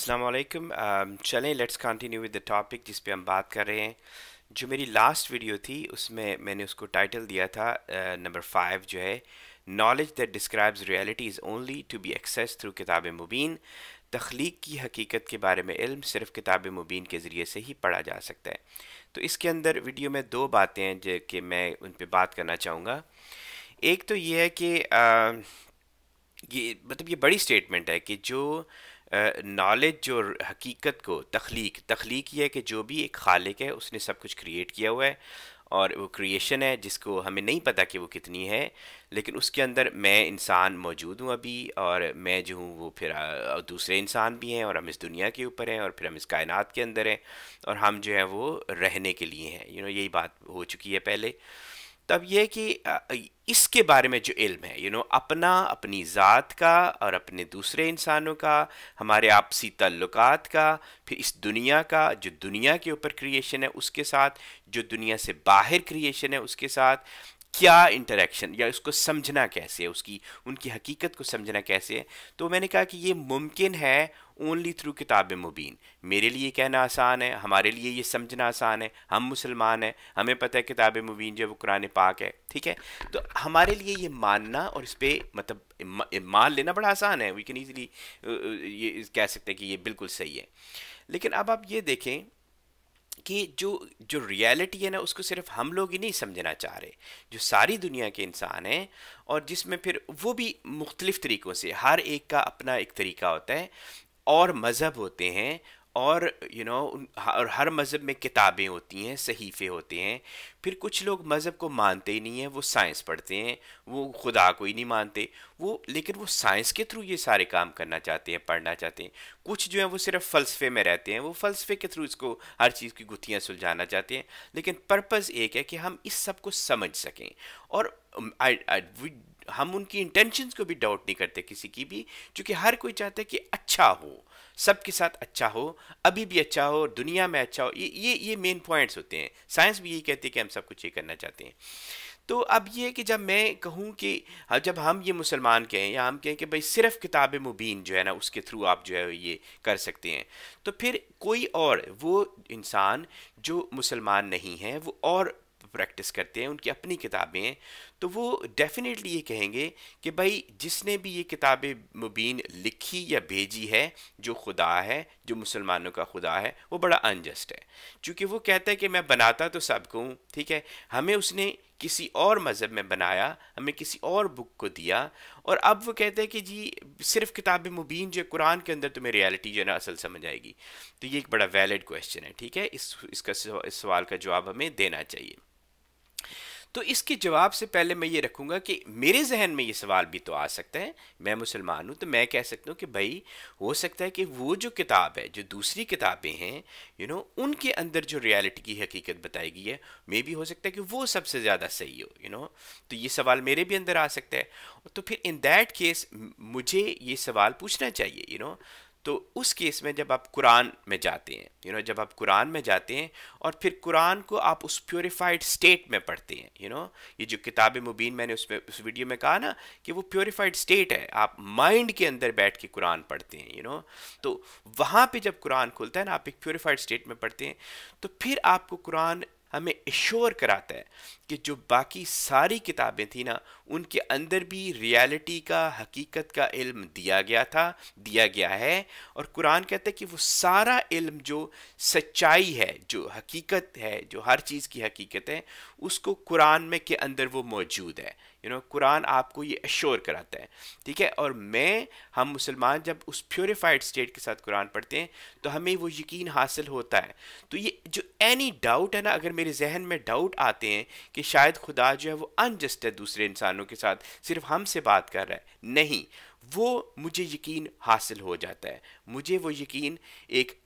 अल्लाम um, चलें let's continue with the topic जिस पे हम बात कर रहे हैं जो मेरी लास्ट वीडियो थी उसमें मैंने उसको टाइटल दिया था नंबर uh, फाइव जो है knowledge that describes reality is only to be access through किताब मुबीन तख्लीक की हकीकत के बारे में इल्म सिर्फ किताब मुबीन के ज़रिए से ही पढ़ा जा सकता है तो इसके अंदर वीडियो में दो बातें हैं जो कि मैं उन पर बात करना चाहूँगा एक तो ये है कि uh, ये मतलब ये बड़ी स्टेटमेंट है कि जो नॉलेज जो हकीकत को तख्लीक तख्लीक ये है कि जो भी एक खालिक है उसने सब कुछ क्रिएट किया हुआ है और वो क्रिएशन है जिसको हमें नहीं पता कि वो कितनी है लेकिन उसके अंदर मैं इंसान मौजूद हूँ अभी और मैं जो हूँ वो फिर दूसरे इंसान भी हैं और हम इस दुनिया के ऊपर हैं और फिर हम इस कायनात के अंदर हैं और हम जो है वो रहने के लिए हैं यू नो यही बात हो चुकी है पहले तब यह कि इसके बारे में जो इल्म है यू you नो know, अपना अपनी ज़ात का और अपने दूसरे इंसानों का हमारे आपसी तल्लुकात का फिर इस दुनिया का जो दुनिया के ऊपर क्रिएशन है उसके साथ जो दुनिया से बाहर क्रिएशन है उसके साथ क्या इंटरेक्शन या उसको समझना कैसे है उसकी उनकी हकीकत को समझना कैसे है तो मैंने कहा कि ये मुमकिन है ओनली थ्रू किताब मुबीन मेरे लिए कहना आसान है हमारे लिए ये समझना आसान है हम मुसलमान हैं हमें पता है किताब मुबीन जो वो कुरान पाक है ठीक है तो हमारे लिए ये मानना और इस पर मतलब मान लेना बड़ा आसान है वी कैन ईजिली ये कह सकते हैं कि ये बिल्कुल सही है लेकिन अब आप ये देखें कि जो जो रियलिटी है ना उसको सिर्फ हम लोग ही नहीं समझना चाह रहे जो सारी दुनिया के इंसान हैं और जिसमें फिर वो भी मुख्तलिफ़ तरीक़ों से हर एक का अपना एक तरीका होता है और मज़हब होते हैं और यू you नो know, और हर मज़हब में किताबें होती हैं सहीफ़े होते हैं फिर कुछ लोग मज़हब को मानते ही नहीं हैं वो साइंस पढ़ते हैं वो खुदा को ही नहीं मानते वो लेकिन वो साइंस के थ्रू ये सारे काम करना चाहते हैं पढ़ना चाहते हैं कुछ जो है वो सिर्फ फ़लसफ़े में रहते हैं वो फ़लसफ़े के थ्रू इसको हर चीज़ की गुत्थियाँ सुलझाना चाहते हैं लेकिन पर्पज़ एक है कि हम इस सब को समझ सकें और um, हम उनकी इंटेंशंस को भी डाउट नहीं करते किसी की भी क्योंकि हर कोई चाहता है कि अच्छा हो सबके साथ अच्छा हो अभी भी अच्छा हो दुनिया में अच्छा हो ये ये ये मेन पॉइंट्स होते हैं साइंस भी यही कहती है कि हम सब कुछ ये करना चाहते हैं तो अब ये कि जब मैं कहूँ कि हाँ, जब हम ये मुसलमान कहें या हम कहें कि भाई सिर्फ किताब मुबीन जो है ना उसके थ्रू आप जो है ये कर सकते हैं तो फिर कोई और वो इंसान जो मुसलमान नहीं है वो और प्रैक्टिस करते हैं उनकी अपनी किताबें हैं तो वो डेफिनेटली ये कहेंगे कि भाई जिसने भी ये किताब मुबीन लिखी या भेजी है जो खुदा है जो मुसलमानों का खुदा है वो बड़ा अनजस्ट है चूँकि वो कहता है कि मैं बनाता तो सबको हूँ ठीक है हमें उसने किसी और मज़हब में बनाया हमें किसी और बुक को दिया और अब वो कहते हैं कि जी सिर्फ किताब मुबीन जो कुरान के अंदर तुम्हें तो रियलिटी जो है ना असल समझ आएगी तो ये एक बड़ा वैलिड क्वेश्चन है ठीक है इस इसका इस सवाल का जवाब हमें देना चाहिए तो इसके जवाब से पहले मैं ये रखूँगा कि मेरे जहन में ये सवाल भी तो आ सकता है मैं मुसलमान हूँ तो मैं कह सकता हूँ कि भाई हो सकता है कि वो जो किताब है जो दूसरी किताबें हैं यू नो उनके अंदर जो रियलिटी की हकीकत बताई गई है मे भी हो सकता है कि वो सबसे ज़्यादा सही हो यू you नो know? तो ये सवाल मेरे भी अंदर आ सकता है तो फिर इन दैट केस मुझे ये सवाल पूछना चाहिए यू you नो know? तो उस केस में जब आप कुरान में जाते हैं यू you नो know, जब आप कुरान में जाते हैं और फिर कुरान को आप उस प्योरीफाइड स्टेट में पढ़ते हैं यू you नो know, ये जो किताब मुबीन मैंने उसमें उस वीडियो में कहा ना कि वो प्योरीफाइड स्टेट है आप माइंड के अंदर बैठ के कुरान पढ़ते हैं यू you नो know? तो वहाँ पर जब कुरान खुलता है ना आप एक प्योरीफाइड स्टेट में पढ़ते हैं तो फिर आपको कुरान हमें इश्योर कराता है कि जो बाकी सारी किताबें थी ना उनके अंदर भी रियलिटी का हकीकत का इल्म दिया गया था दिया गया है और कुरान कहता है कि वो सारा इल्म जो सच्चाई है जो हकीकत है जो हर चीज़ की हकीकत है उसको कुरान में के अंदर वो मौजूद है यू नो कुरान आपको ये एश्योर कराता है ठीक है और मैं हम मुसलमान जब उस प्योरीफाइड स्टेट के साथ कुरान पढ़ते हैं तो हमें वो यकीन हासिल होता है तो ये जो एनी डाउट है ना अगर मेरे जहन में डाउट आते हैं कि शायद खुदा जो है वो अनजस्ट है दूसरे इंसानों के साथ सिर्फ हमसे बात कर रहा है नहीं वो मुझे यकीन हासिल हो जाता है मुझे वो यकीन एक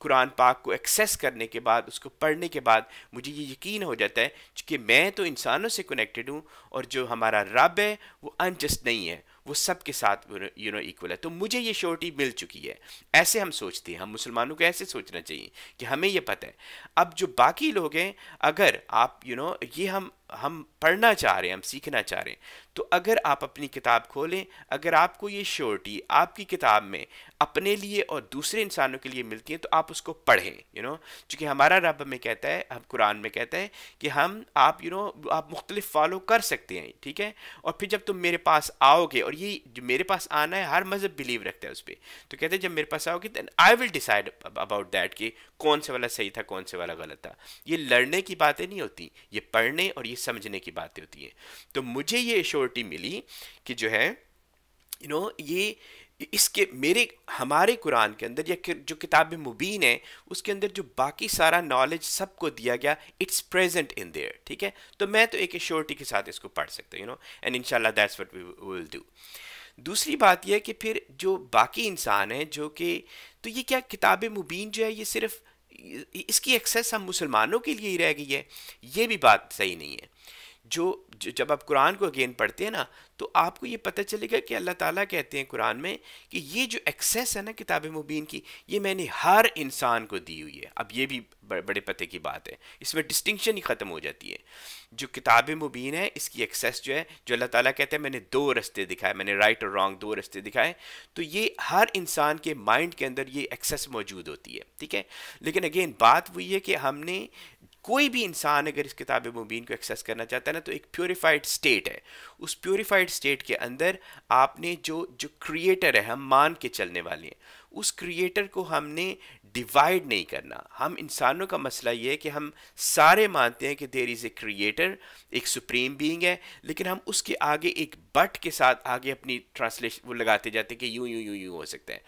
कुरान पाक को एक्सेस करने के बाद उसको पढ़ने के बाद मुझे ये यकीन हो जाता है कि मैं तो इंसानों से कनेक्टेड हूँ और जो हमारा रब है वो अनजस्ट नहीं है वो सब के साथ यू नो इक्वल है तो मुझे ये श्योरिटी मिल चुकी है ऐसे हम सोचते हैं हम मुसलमानों को ऐसे सोचना चाहिए कि हमें ये पता है अब जो बाकी लोग हैं अगर आप यू you नो know, ये हम हम पढ़ना चाह रहे हैं हम सीखना चाह रहे हैं तो अगर आप अपनी किताब खोलें अगर आपको ये श्योरिटी आपकी किताब में अपने लिए और दूसरे इंसानों के लिए मिलती है तो आप उसको पढ़ें यू नो क्योंकि हमारा रब में कहता है हम कुरान में कहता है कि हम आप यू नो आप मुख्तलिफ फॉलो कर सकते हैं ठीक है और फिर जब तुम मेरे पास आओगे और ये जो मेरे पास आना है हर मज़हब बिलीव रखता है उस पर तो कहते हैं जब मेरे पास आओगे then I will decide about that कि कौन से वाला सही था कौन से वाला गलत था ये लड़ने की बातें नहीं होती ये पढ़ने और ये ही समझने की बातें होती हैं तो मुझे ये एश्योरिटी मिली कि जो है यू नो ये इसके मेरे हमारे कुरान के अंदर या जो किताब मुबीन है उसके अंदर जो बाकी सारा नॉलेज सबको दिया गया इट्स प्रेजेंट इन देयर ठीक है तो मैं तो एक एश्योरिटी के साथ इसको पढ़ सकता हूँ यू नो एंड इनशाला that's what we will do दूसरी बात यह कि फिर जो बाकी इंसान हैं जो कि तो ये क्या किताब मुबीन जो है ये सिर्फ़ इसकी एक्सेस हम मुसलमानों के लिए ही रह गई है ये भी बात सही नहीं है जो जब आप कुरान को अगेन पढ़ते हैं ना तो आपको ये पता चलेगा कि अल्लाह ताला कहते हैं कुरान में कि ये जो एक्सेस है ना किताब मुबीन की ये मैंने हर इंसान को दी हुई है अब ये भी बड़े पते की बात है इसमें डिस्टिंक्शन ही ख़त्म हो जाती है जो किताब मुबीन है इसकी एक्सेस जो है जो अल्लाह ताला कहते हैं मैंने दो रस्ते दिखाए मैंने राइट और रॉन्ग दो रस्ते दिखाए तो ये हर इंसान के माइंड के अंदर ये एक्सेस मौजूद होती है ठीक है लेकिन अगेन बात वही है कि हमने कोई भी इंसान अगर इस किताब मुबीन को एक्सेस करना चाहता है ना तो एक प्योरीफाइड स्टेट है उस प्योरीफाइड स्टेट के अंदर आपने जो जो क्रिएटर है हम मान के चलने वाले हैं उस क्रिएटर को हमने डिवाइड नहीं करना हम इंसानों का मसला ये है कि हम सारे मानते हैं कि देर इज़ ए क्रिएटर एक सुप्रीम बीइंग है लेकिन हम उसके आगे एक बट के साथ आगे अपनी ट्रांसलेशन वो लगाते जाते हैं कि यूं यूं यूं यूं हो सकता है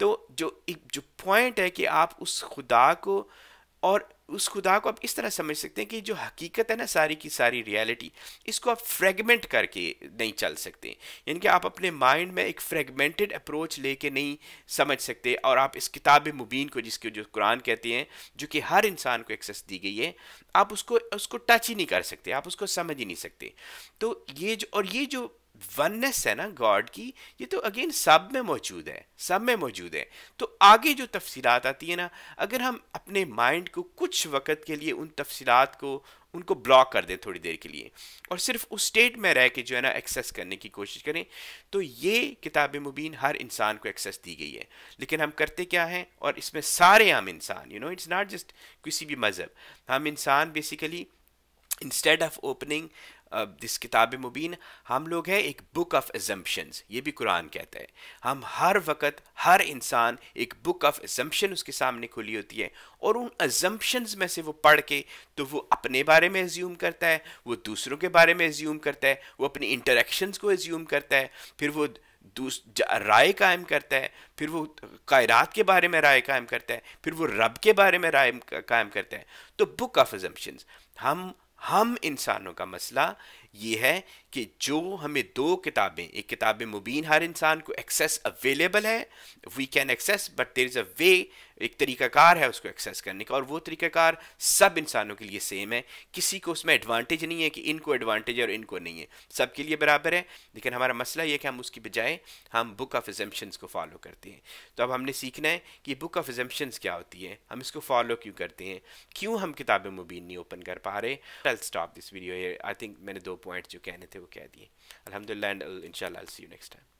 तो जो एक जो पॉइंट है कि आप उस खुदा को और उस खुदा को आप इस तरह समझ सकते हैं कि जो हकीकत है ना सारी की सारी रियलिटी इसको आप फ्रेगमेंट करके नहीं चल सकते यानी कि आप अपने माइंड में एक फ्रेगमेंटेड अप्रोच लेके नहीं समझ सकते और आप इस किताब मुबीन को जिसके जो कुरान कहते हैं जो कि हर इंसान को एक्सेस दी गई है आप उसको उसको टच ही नहीं कर सकते आप उसको समझ ही नहीं सकते तो ये जो और ये जो वननेस है ना गॉड की ये तो अगेन सब में मौजूद है सब में मौजूद है तो आगे जो तफसीलात आती है ना अगर हम अपने माइंड को कुछ वक्त के लिए उन तफसीलात को उनको ब्लॉक कर दें थोड़ी देर के लिए और सिर्फ उस स्टेट में रह के जो है ना एक्सेस करने की कोशिश करें तो ये किताब मुबीन हर इंसान को एक्सेस दी गई है लेकिन हम करते क्या हैं और इसमें सारे हम इंसान you know it's not just किसी भी मज़हब हम इंसान basically instead of opening this किताब मुबीन हम लोग हैं एक बुक ऑफ एजम्पन्स ये भी कुरान कहता है हम हर वक्त हर इंसान एक बुक ऑफ एजम्पन उसके सामने खुली होती है और उन एजम्पन्स में से वो पढ़ के तो वो अपने बारे में एज्यूम करता है वो दूसरों के बारे में एज्यूम करता है वो अपनी इंटरेक्शन को एज्यूम करता है फिर वो राय कायम करता है फिर वो कायरात के बारे में राय कायम करता है फिर वो रब के बारे में राय कायम करता है तो बुक ऑफ एजम्पन्स हम हम इंसानों का मसला ये है कि जो हमें दो किताबें एक किताब मुबीन हर इंसान को एक्सेस अवेलेबल है we can access but there is a way एक तरीकाकार है उसको एक्सेस करने का और वो तरीकाकार सब इंसानों के लिए सेम है किसी को उसमें एडवांटेज नहीं है कि इनको एडवांटेज है और इनको नहीं है सब के लिए बराबर है लेकिन हमारा मसला यह कि हम उसकी बजाय हम बुक ऑफ एजम्पन्स को फॉलो करते हैं तो अब हमने सीखना है कि बुक ऑफ एजम्पन्स क्या होती है हम इसको फॉलो क्यों करते हैं क्यों हम किताब मुबीन नहीं ओपन कर पा रहे stop this video I think मैंने दो पॉइंट जो कहने थे okay alhamdulillah and uh, inshallah i'll see you next time